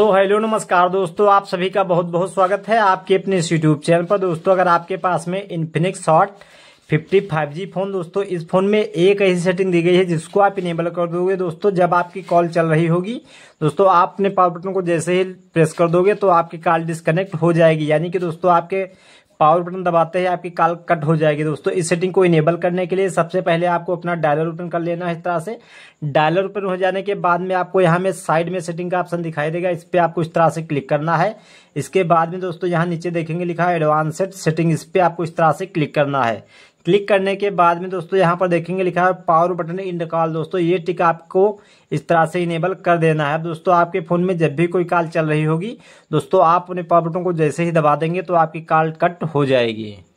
सो so, hello नमस्कार दोस्तों आप सभी का बहुत बहुत स्वागत है आपके अपने इस यूट्यूब चैनल पर दोस्तों अगर आपके पास में इन्फिनिक्स शॉर्ट जी फोन दोस्तों इस फोन में एक ऐसी सेटिंग दी गई है जिसको आप इनेबल कर दोगे दोस्तों जब आपकी कॉल चल रही होगी दोस्तों आप अपने पावर बटन को जैसे ही प्रेस कर दोगे तो आपकी कॉल डिस्कनेक्ट हो जाएगी यानी कि दोस्तों आपके पावर बटन दबाते ही आपकी कॉल कट हो जाएगी दोस्तों इस सेटिंग को इनेबल करने के लिए सबसे पहले आपको अपना डायलर ओपन कर लेना है इस तरह से डायलर ओपन हो जाने के बाद में आपको यहाँ में साइड में सेटिंग का ऑप्शन दिखाई देगा इस पर आपको इस तरह से क्लिक करना है इसके बाद में दोस्तों यहाँ नीचे देखेंगे लिखा है एडवांस सेट सेटिंग इस पर आपको इस तरह से क्लिक करना है क्लिक करने के बाद में दोस्तों यहाँ पर देखेंगे लिखा है पावर बटन इंड कॉल दोस्तों ये टिक आपको इस तरह से इनेबल कर देना है दोस्तों आपके फ़ोन में जब भी कोई कॉल चल रही होगी दोस्तों आप उन्हें पावर बटन को जैसे ही दबा देंगे तो आपकी कॉल कट हो जाएगी